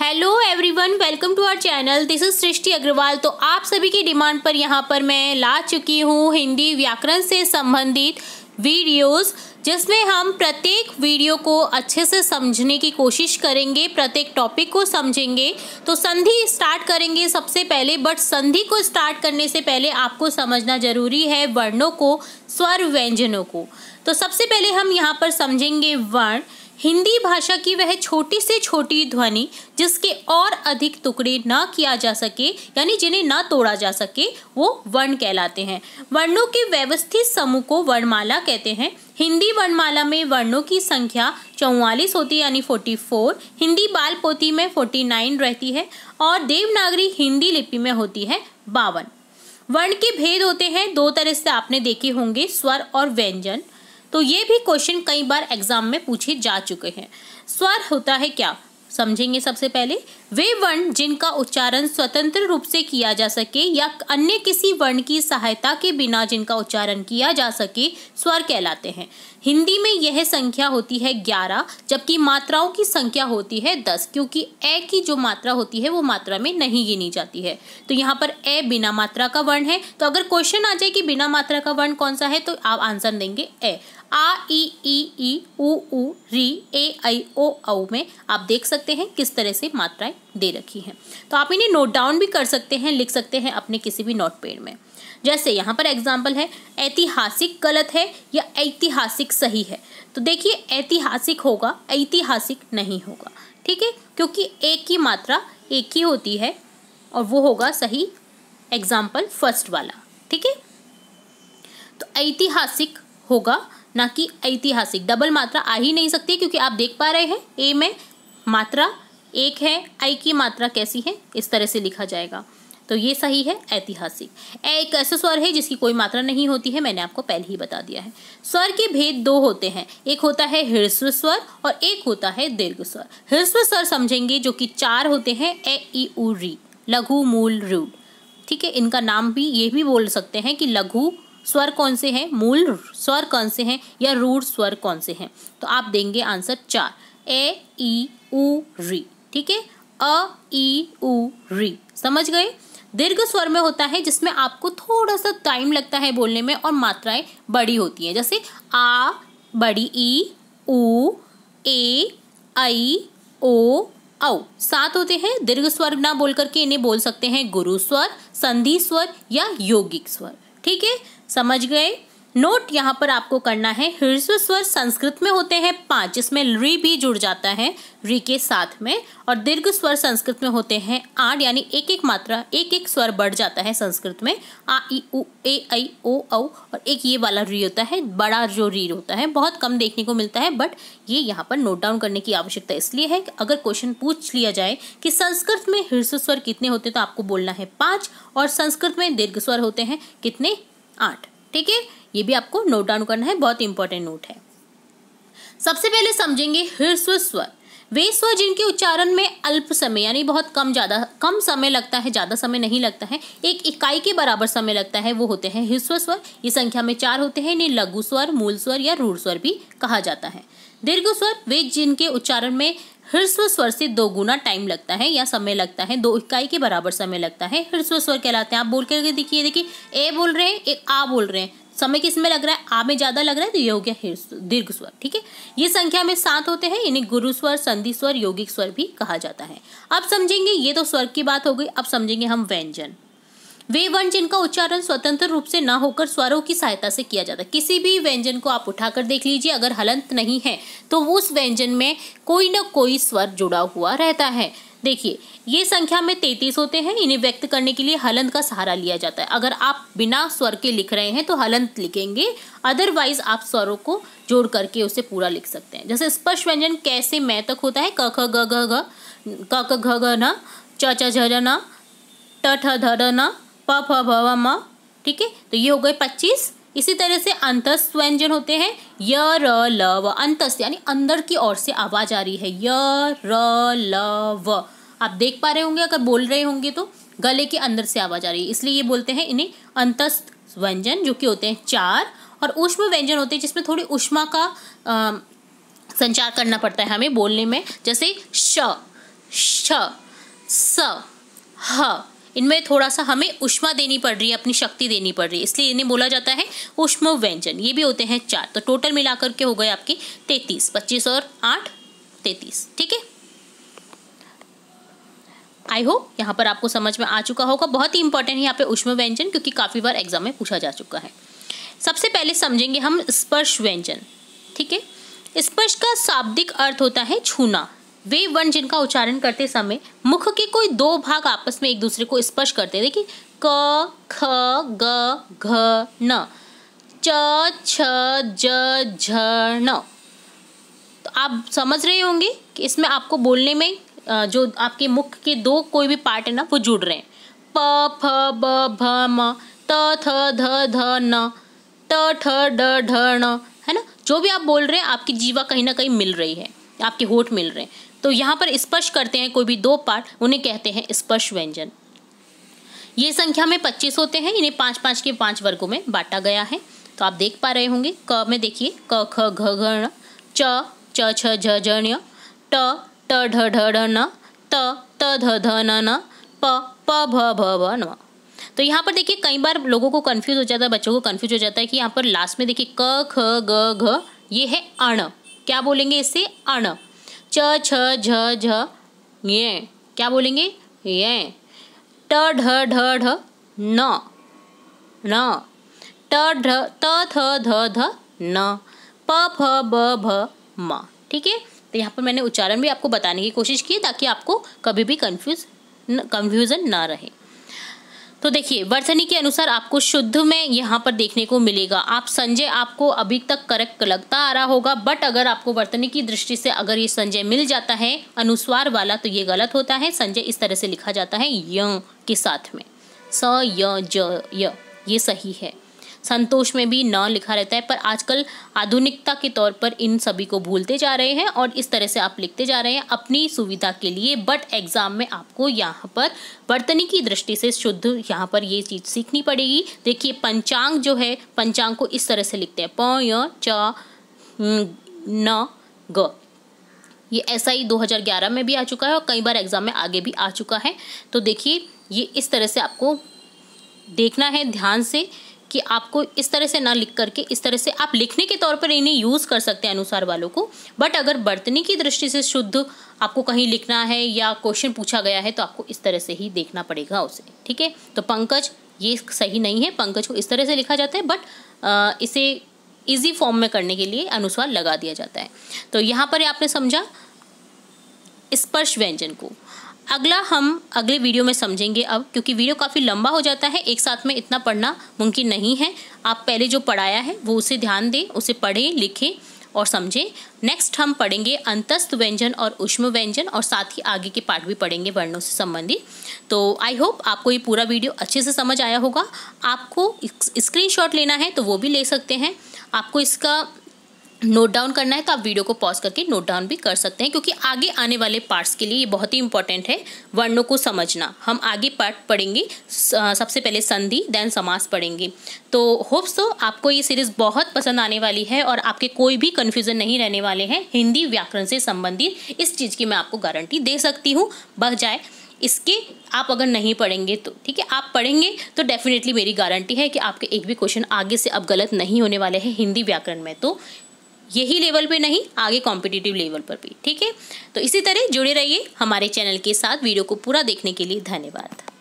hello everyone welcome to our channel this is Srishti Agrawal तो आप सभी की डिमांड पर यहाँ पर मैं ला चुकी हूँ हिंदी व्याकरण से संबंधित वीडियोस जिसमें हम प्रत्येक वीडियो को अच्छे से समझने की कोशिश करेंगे प्रत्येक टॉपिक को समझेंगे तो संधि स्टार्ट करेंगे सबसे पहले बट संधि को स्टार्ट करने से पहले आपको समझना जरूरी है वर्णों को स्वर व्यंजनों को तो सबसे पहले हम यहाँ पर समझेंगे वर्ण हिंदी भाषा की वह छोटी से छोटी ध्वनि जिसके और अधिक टुकड़े ना किया जा सके यानी जिन्हें ना तोड़ा जा सके वो वर्ण कहलाते हैं वर्णों के व्यवस्थित समूह को वर्णमाला कहते हैं हिंदी वर्णमाला में वर्णों की संख्या चौवालीस होती है यानी फोर्टी फोर हिंदी बाल पोती में फोर्टी नाइन रहती है और देवनागरी हिंदी लिपि में होती है बावन वर्ण के भेद होते हैं दो तरह से आपने देखे होंगे स्वर और व्यंजन तो ये भी क्वेश्चन कई बार एग्जाम में पूछे जा चुके हैं स्वर होता है क्या समझेंगे सबसे पहले वे वर्ण जिनका उच्चारण स्वतंत्र रूप से किया जा सके या अन्य किसी वर्ण की सहायता के बिना जिनका उच्चारण किया जा सके स्वर कहलाते हैं हिंदी में यह संख्या होती है ग्यारह जबकि मात्राओं की संख्या होती है दस क्योंकि ए की जो मात्रा होती है वो मात्रा में नहीं गिनी जाती है तो यहाँ पर ए बिना मात्रा का वर्ण है तो अगर क्वेश्चन आ जाए कि बिना मात्रा का वर्ण कौन सा है तो आप आंसर देंगे ए आ ई ई ई उ री ए आई ओ औ में आप देख सकते सकते हैं किस तरह से मात्राएं दे रखी हैं तो आप इन्हें नोट डाउन भी कर सकते हैं लिख सकते हैं अपने किसी भी नोट पेड में जैसे यहाँ पर एग्जाम्पल है ऐतिहासिक गलत है या ऐतिहासिक सही है तो देखिए ऐतिहासिक होगा ऐतिहासिक नहीं होगा ठीक है क्योंकि एक की मात्रा एक ही होती है और वो होगा सही एग्जाम्पल फर्स्ट वाला ठीक है तो ऐतिहासिक होगा ना कि ऐतिहासिक डबल मात्रा आ ही नहीं सकती क्योंकि आप देख पा रहे हैं ए में मात्रा एक है आई की मात्रा कैसी है इस तरह से लिखा जाएगा तो ये सही है ऐतिहासिक ए एक ऐसा स्वर है जिसकी कोई मात्रा नहीं होती है मैंने आपको पहले ही बता दिया है स्वर के भेद दो होते हैं एक होता है हृस्व स्वर और एक होता है दीर्घ स्वर हृस्व स्वर समझेंगे जो कि चार होते हैं ए ई उ री लघु मूल रू ठीक है इनका नाम भी ये भी बोल सकते हैं कि लघु स्वर कौन से हैं मूल स्वर कौन से हैं या रूढ़ स्वर कौन से हैं तो आप देंगे आंसर चार ए ई उ री ठीक है अ ई उ री समझ गए दीर्घ स्वर में होता है जिसमें आपको थोड़ा सा टाइम लगता है बोलने में और मात्राएं बड़ी होती हैं जैसे आ बड़ी ई ऊ ए आई ओ औ सात होते हैं दीर्घ स्वर ना बोल करके इन्हें बोल सकते हैं गुरु स्वर संधि स्वर या योगिक स्वर ठीक है समझ गए नोट यहाँ पर आपको करना है हृस्व स्वर संस्कृत में होते हैं पांच इसमें री भी जुड़ जाता है री के साथ में और दीर्घ स्वर संस्कृत में होते हैं आठ यानी एक एक मात्रा एक एक स्वर बढ़ जाता है संस्कृत में आ ई उ ए आई ओ औ और एक ये वाला री होता है बड़ा जो री होता है बहुत कम देखने को मिलता है बट ये यहाँ पर नोट डाउन करने की आवश्यकता इसलिए है कि अगर क्वेश्चन पूछ लिया जाए कि संस्कृत में हृस्व स्वर कितने होते तो आपको बोलना है पाँच और संस्कृत में दीर्घ स्वर होते हैं कितने आठ ठीक है ये भी आपको नोट डाउन करना है बहुत इंपॉर्टेंट नोट है सबसे पहले समझेंगे हृस्व स्वर वे स्वर जिनके उच्चारण में अल्प समय यानी बहुत कम ज़्यादा कम समय लगता है ज़्यादा समय नहीं लगता है एक इकाई के बराबर समय लगता है वो होते हैं हृस्व स्वर ये संख्या में चार होते हैं इन्हें लघु स्वर मूल स्वर या रूढ़ स्वर भी कहा जाता है दीर्घ स्वर वे जिनके उच्चारण में हृस्व स्वर से दो गुना टाइम लगता है या समय लगता है दो इकाई के बराबर समय लगता है हृस्व स्वर कहलाते हैं आप बोल करके देखिए देखिए ए बोल रहे हैं एक आ बोल रहे हैं समय किस में लग रहा है आ में ज़्यादा लग रहा है तो ये हो गया दीर्घ स्वर ठीक है ये संख्या में सात होते हैं इन्हें गुरु स्वर संधि स्वर यौगिक स्वर भी कहा जाता है अब समझेंगे ये तो स्वर की बात हो गई अब समझेंगे हम व्यंजन वे वर्ण जिनका उच्चारण स्वतंत्र रूप से ना होकर स्वरों की सहायता से किया जाता है किसी भी व्यंजन को आप उठाकर देख लीजिए अगर हलंत नहीं है तो उस व्यंजन में कोई ना कोई स्वर जुड़ा हुआ रहता है देखिए ये संख्या में तैतीस होते हैं इन्हें व्यक्त करने के लिए हलंत का सहारा लिया जाता है अगर आप बिना स्वर के लिख रहे हैं तो हलंत लिखेंगे अदरवाइज आप स्वरों को जोड़ करके उसे पूरा लिख सकते हैं जैसे स्पष्ट व्यंजन कैसे मैं तक होता है क ख ग घ क क घ घ न च च झ न ट ठ ध न प फ भ व म ठीक है तो ये हो गए पच्चीस इसी तरह से अंतस्थ व्यंजन होते हैं य र ल व अंतस्थ यानी अंदर की ओर से आवाज आ रही है य र ल व आप देख पा रहे होंगे अगर बोल रहे होंगे तो गले के अंदर से आवाज आ रही है इसलिए ये बोलते हैं इन्हें अंतस्थ व्यंजन जो कि होते हैं चार और उष्म व्यंजन होते हैं जिसमें थोड़ी उष्मा का आ, संचार करना पड़ता है हमें बोलने में जैसे श श स ह इनमें थोड़ा सा हमें उष्मा देनी पड़ रही है अपनी शक्ति देनी पड़ रही है इसलिए इन्हें बोला जाता है उष्म व्यंजन ये भी होते हैं चार तो टोटल मिलाकर के हो गए आपके तैतीस पच्चीस और आठ तैतीस ठीक है आई होप यहाँ पर आपको समझ में आ चुका होगा बहुत ही इंपॉर्टेंट है यहाँ पे उष्म व्यंजन क्योंकि काफ़ी बार एग्जाम में पूछा जा चुका है सबसे पहले समझेंगे हम स्पर्श व्यंजन ठीक है स्पर्श का शाब्दिक अर्थ होता है छूना वे वर्ण जिनका उच्चारण करते समय मुख के कोई दो भाग आपस में एक दूसरे को स्पर्श करते देखिए क ख ग घ न च छ ज झ न तो आप समझ रहे होंगे कि इसमें आपको बोलने में जो आपके मुख के दो कोई भी पार्ट है ना वो जुड़ रहे हैं प फ ब भ म त थ ध ध न त ठ ड ढ ण है ना जो भी आप बोल रहे हैं आपकी जीवा कहीं ना कहीं मिल रही है आपके होठ मिल रहे हैं तो यहाँ पर स्पर्श करते हैं कोई भी दो पार्ट उन्हें कहते हैं स्पर्श व्यंजन ये संख्या में पच्चीस होते हैं इन्हें पाँच पाँच के पाँच वर्गों में बांटा गया है तो आप देख पा रहे होंगे क में देखिए क ख घ घ च च छ झ झ ट ट ढ ढ ढ न त त ध ध न न प प भ भ भ न तो यहाँ पर देखिए कई बार लोगों को कन्फ्यूज हो जाता है बच्चों को कन्फ्यूज हो जाता है कि यहाँ पर लास्ट में देखिए क ख ग घ ये है अण क्या बोलेंगे इससे अण च छ झ झ ये क्या बोलेंगे ये ट ढ ढ ढ न न ट ढ त थ ध ध न प फ ब भ म ठीक है तो यहाँ पर मैंने उच्चारण भी आपको बताने की कोशिश की ताकि आपको कभी भी कन्फ्यूज कन्फ्यूज़न ना रहे तो देखिए वर्तनी के अनुसार आपको शुद्ध में यहाँ पर देखने को मिलेगा आप संजय आपको अभी तक करेक्ट लगता आ रहा होगा बट अगर आपको वर्तनी की दृष्टि से अगर ये संजय मिल जाता है अनुस्वार वाला तो ये गलत होता है संजय इस तरह से लिखा जाता है य के साथ में स य ज य ये सही है संतोष में भी न लिखा रहता है पर आजकल आधुनिकता के तौर पर इन सभी को भूलते जा रहे हैं और इस तरह से आप लिखते जा रहे हैं अपनी सुविधा के लिए बट एग्ज़ाम में आपको यहाँ पर वर्तनी की दृष्टि से शुद्ध यहाँ पर ये चीज़ सीखनी पड़ेगी देखिए पंचांग जो है पंचांग को इस तरह से लिखते हैं प य च न ग ये ऐसा ही 2011 में भी आ चुका है और कई बार एग्ज़ाम में आगे भी आ चुका है तो देखिए ये इस तरह से आपको देखना है ध्यान से कि आपको इस तरह से ना लिख करके इस तरह से आप लिखने के तौर पर इन्हें यूज़ कर सकते हैं अनुसार वालों को बट अगर बरतने की दृष्टि से शुद्ध आपको कहीं लिखना है या क्वेश्चन पूछा गया है तो आपको इस तरह से ही देखना पड़ेगा उसे ठीक है तो पंकज ये सही नहीं है पंकज को इस तरह से लिखा जाता है बट इसे इजी फॉर्म में करने के लिए अनुसार लगा दिया जाता है तो यहाँ पर आपने समझा स्पर्श व्यंजन को अगला हम अगले वीडियो में समझेंगे अब क्योंकि वीडियो काफ़ी लंबा हो जाता है एक साथ में इतना पढ़ना मुमकिन नहीं है आप पहले जो पढ़ाया है वो उसे ध्यान दें उसे पढ़ें लिखें और समझें नेक्स्ट हम पढ़ेंगे अंतस्थ व्यंजन और उष्म व्यंजन और साथ ही आगे के पार्ट भी पढ़ेंगे वर्णों से संबंधित तो आई होप आपको ये पूरा वीडियो अच्छे से समझ आया होगा आपको स्क्रीनशॉट लेना है तो वो भी ले सकते हैं आपको इसका नोट डाउन करना है तो आप वीडियो को पॉज करके नोट डाउन भी कर सकते हैं क्योंकि आगे आने वाले पार्ट्स के लिए ये बहुत ही इंपॉर्टेंट है वर्णों को समझना हम आगे पार्ट पढ़ेंगे सबसे पहले संधि देन समास पढ़ेंगे तो होप्स तो आपको ये सीरीज़ बहुत पसंद आने वाली है और आपके कोई भी कन्फ्यूज़न नहीं रहने वाले हैं हिंदी व्याकरण से संबंधित इस चीज़ की मैं आपको गारंटी दे सकती हूँ बह जाए इसके आप अगर नहीं पढ़ेंगे तो ठीक है आप पढ़ेंगे तो डेफिनेटली मेरी गारंटी है कि आपके एक भी क्वेश्चन आगे से अब गलत नहीं होने वाले हैं हिंदी व्याकरण में तो यही लेवल पे नहीं आगे कॉम्पिटिटिव लेवल पर भी ठीक है तो इसी तरह जुड़े रहिए हमारे चैनल के साथ वीडियो को पूरा देखने के लिए धन्यवाद